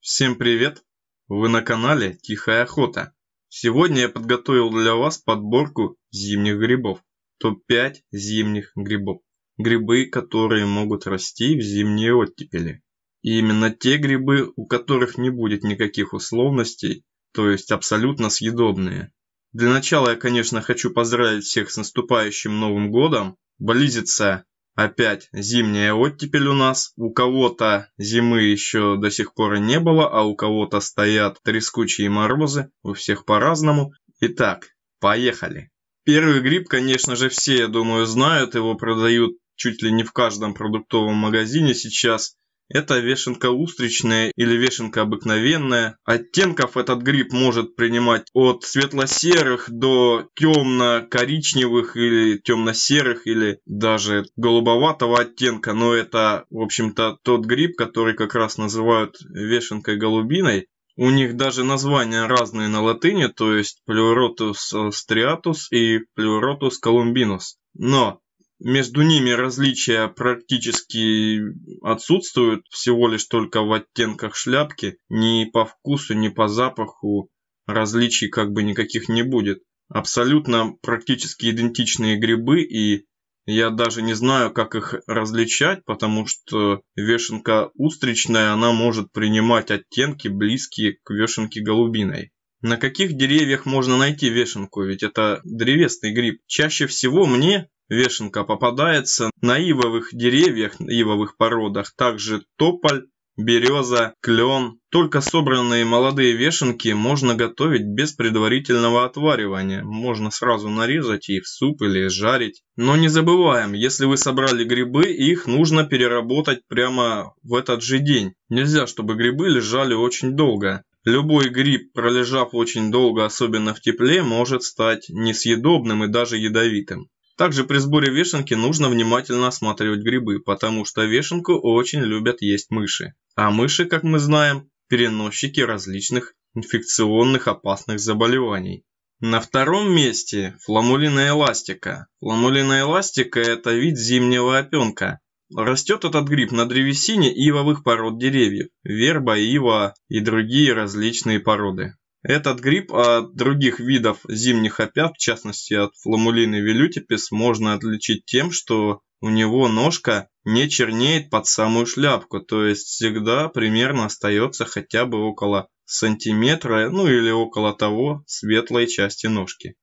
Всем привет! Вы на канале Тихая Охота. Сегодня я подготовил для вас подборку зимних грибов. Топ-5 зимних грибов. Грибы, которые могут расти в зимние оттепели. И именно те грибы, у которых не будет никаких условностей, то есть абсолютно съедобные. Для начала я, конечно, хочу поздравить всех с наступающим Новым Годом. Близится Опять зимняя оттепель у нас. У кого-то зимы еще до сих пор не было, а у кого-то стоят трескучие морозы. У всех по-разному. Итак, поехали. Первый гриб, конечно же, все, я думаю, знают. Его продают чуть ли не в каждом продуктовом магазине сейчас. Это вешенка устричная или вешенка обыкновенная. Оттенков этот гриб может принимать от светло-серых до темно-коричневых или темно-серых или даже голубоватого оттенка. Но это, в общем-то, тот гриб, который как раз называют вешенкой голубиной. У них даже названия разные на латыни, то есть Pleurotus striatus и Pleurotus columbinus. Но между ними различия практически отсутствуют, всего лишь только в оттенках шляпки. Ни по вкусу, ни по запаху различий как бы никаких не будет. Абсолютно практически идентичные грибы и я даже не знаю, как их различать, потому что вешенка устричная, она может принимать оттенки, близкие к вешенке голубиной. На каких деревьях можно найти вешенку? Ведь это древесный гриб. Чаще всего мне Вешенка попадается на ивовых деревьях, ивовых породах, также тополь, береза, клен. Только собранные молодые вешенки можно готовить без предварительного отваривания. Можно сразу нарезать и в суп или жарить. Но не забываем, если вы собрали грибы, их нужно переработать прямо в этот же день. Нельзя, чтобы грибы лежали очень долго. Любой гриб, пролежав очень долго, особенно в тепле, может стать несъедобным и даже ядовитым. Также при сборе вешенки нужно внимательно осматривать грибы, потому что вешенку очень любят есть мыши. А мыши, как мы знаем, переносчики различных инфекционных опасных заболеваний. На втором месте фламулина эластика. Фламулина эластика – это вид зимнего опенка. Растет этот гриб на древесине ивовых пород деревьев – верба, ива и другие различные породы. Этот гриб от других видов зимних опят, в частности от фламулины велютипис, можно отличить тем, что у него ножка не чернеет под самую шляпку, то есть всегда примерно остается хотя бы около сантиметра, ну или около того, светлой части ножки.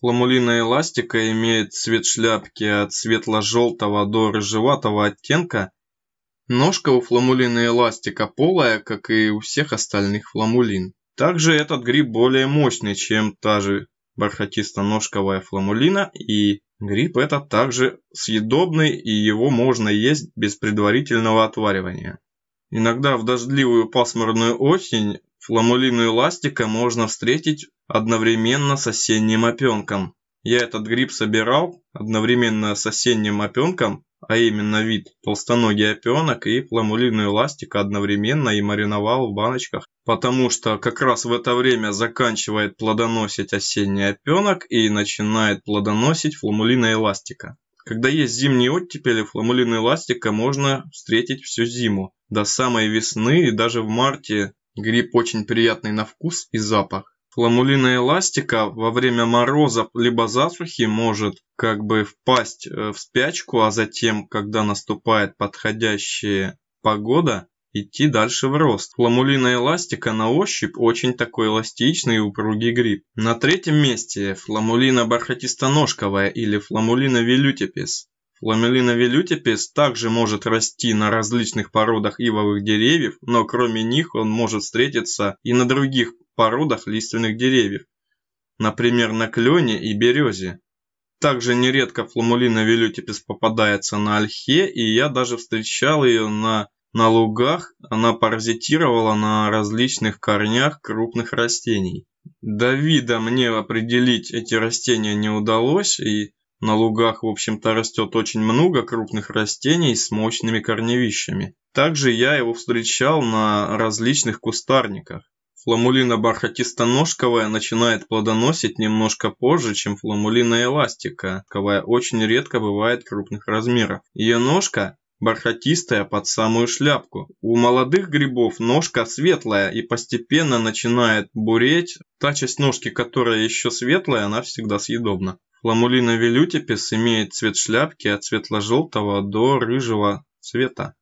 Фламулина эластика имеет цвет шляпки от светло-желтого до рыжеватого оттенка. Ножка у фламулина эластика полая, как и у всех остальных фламулин. Также этот гриб более мощный, чем та же бархатисто-ножковая фламулина, и гриб этот также съедобный, и его можно есть без предварительного отваривания. Иногда в дождливую пасмурную осень фламулину и можно встретить одновременно с осенним опенком. Я этот гриб собирал одновременно с осенним опенком а именно вид, толстоногий опенок и пламулиную ластик одновременно и мариновал в баночках, потому что как раз в это время заканчивает плодоносить осенний опенок и начинает плодоносить фламулина эластика. Когда есть зимние оттепели, фламулин ластика можно встретить всю зиму, до самой весны и даже в марте. Гриб очень приятный на вкус и запах. Ламулиная эластика во время морозов либо засухи может как бы впасть э, в спячку, а затем, когда наступает подходящая погода, идти дальше в рост. Фламулина эластика на ощупь очень такой эластичный и упругий гриб. На третьем месте фламулина бархатистоножковая или фламулина велютипис. Ламелина велютипес также может расти на различных породах ивовых деревьев, но кроме них он может встретиться и на других породах лиственных деревьев, например, на клене и березе. Также нередко фламулина велютипес попадается на ольхе, и я даже встречал ее на, на лугах, она паразитировала на различных корнях крупных растений. До вида мне определить эти растения не удалось, и на лугах, в общем-то, растет очень много крупных растений с мощными корневищами. Также я его встречал на различных кустарниках. Фламулина бархатистоножковая начинает плодоносить немножко позже, чем фламулина эластика, ковая очень редко бывает крупных размеров. Ее ножка бархатистая под самую шляпку. У молодых грибов ножка светлая и постепенно начинает буреть. Та часть ножки, которая еще светлая, она всегда съедобна. Ламулина велютипис имеет цвет шляпки от светло-желтого до рыжего цвета.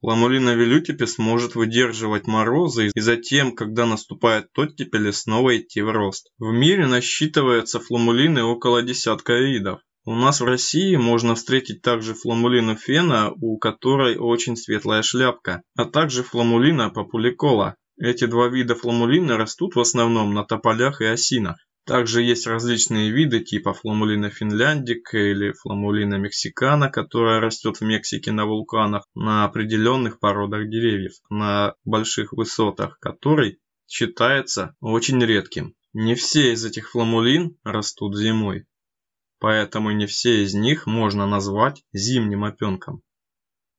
Ламулина велютипис может выдерживать морозы и затем, когда наступает оттепели, снова идти в рост. В мире насчитывается фламулины около десятка видов. У нас в России можно встретить также фламулину фена, у которой очень светлая шляпка, а также фламулина популикола. Эти два вида фламулины растут в основном на тополях и осинах. Также есть различные виды типа фламулина финляндика или фламулина мексикана, которая растет в Мексике на вулканах на определенных породах деревьев, на больших высотах, который считается очень редким. Не все из этих фламулин растут зимой, поэтому не все из них можно назвать зимним опенком.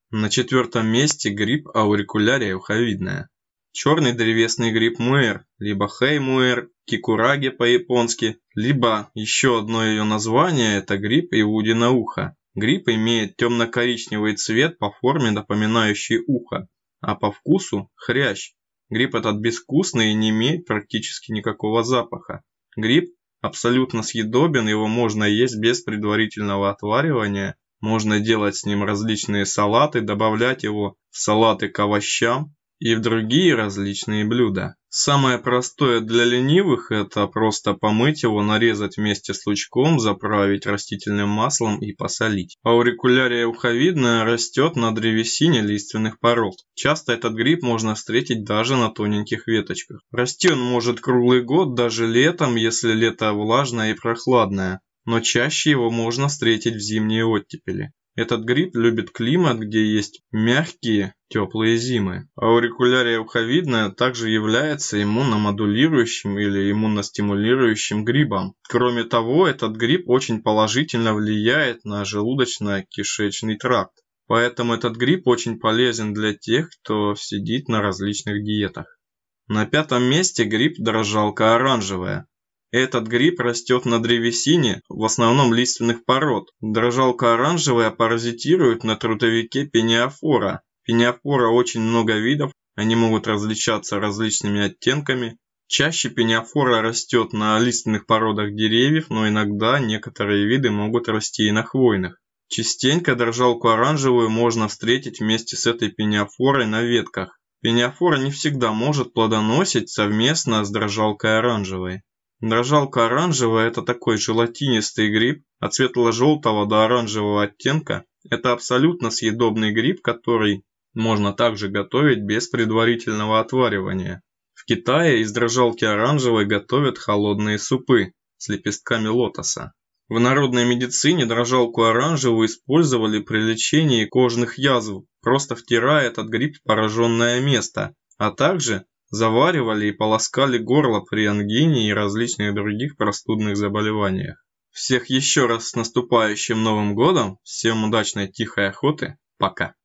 На четвертом месте гриб аурикулярия уховидная черный древесный гриб муэр, либо хэй-муэр, кикураге по-японски, либо еще одно ее название – это гриб Иудина уха. Гриб имеет темно-коричневый цвет по форме, напоминающий ухо, а по вкусу – хрящ. Гриб этот безвкусный и не имеет практически никакого запаха. Гриб абсолютно съедобен, его можно есть без предварительного отваривания. Можно делать с ним различные салаты, добавлять его в салаты к овощам, и в другие различные блюда. Самое простое для ленивых – это просто помыть его, нарезать вместе с лучком, заправить растительным маслом и посолить. Аурикулярия уховидная растет на древесине лиственных пород. Часто этот гриб можно встретить даже на тоненьких веточках. Расти он может круглый год, даже летом, если лето влажное и прохладное но чаще его можно встретить в зимние оттепели. Этот гриб любит климат, где есть мягкие, теплые зимы. А Аурикулярия уховидная также является иммуномодулирующим или иммуностимулирующим грибом. Кроме того, этот гриб очень положительно влияет на желудочно-кишечный тракт. Поэтому этот гриб очень полезен для тех, кто сидит на различных диетах. На пятом месте гриб дрожжалка оранжевая. Этот гриб растет на древесине, в основном лиственных пород. Дрожалка оранжевая паразитирует на трудовике пениофора. Пениофора очень много видов, они могут различаться различными оттенками. Чаще пениофора растет на лиственных породах деревьев, но иногда некоторые виды могут расти и на хвойных. Частенько дрожалку оранжевую можно встретить вместе с этой пениофорой на ветках. Пениофора не всегда может плодоносить совместно с дрожалкой оранжевой. Дрожалка-оранжевая – это такой желатинистый гриб от а светло-желтого до оранжевого оттенка. Это абсолютно съедобный гриб, который можно также готовить без предварительного отваривания. В Китае из дрожалки оранжевой готовят холодные супы с лепестками лотоса. В народной медицине дрожалку оранжевую использовали при лечении кожных язв, просто втирая этот гриб в пораженное место, а также заваривали и полоскали горло при ангине и различных других простудных заболеваниях. Всех еще раз с наступающим Новым годом, всем удачной тихой охоты, пока!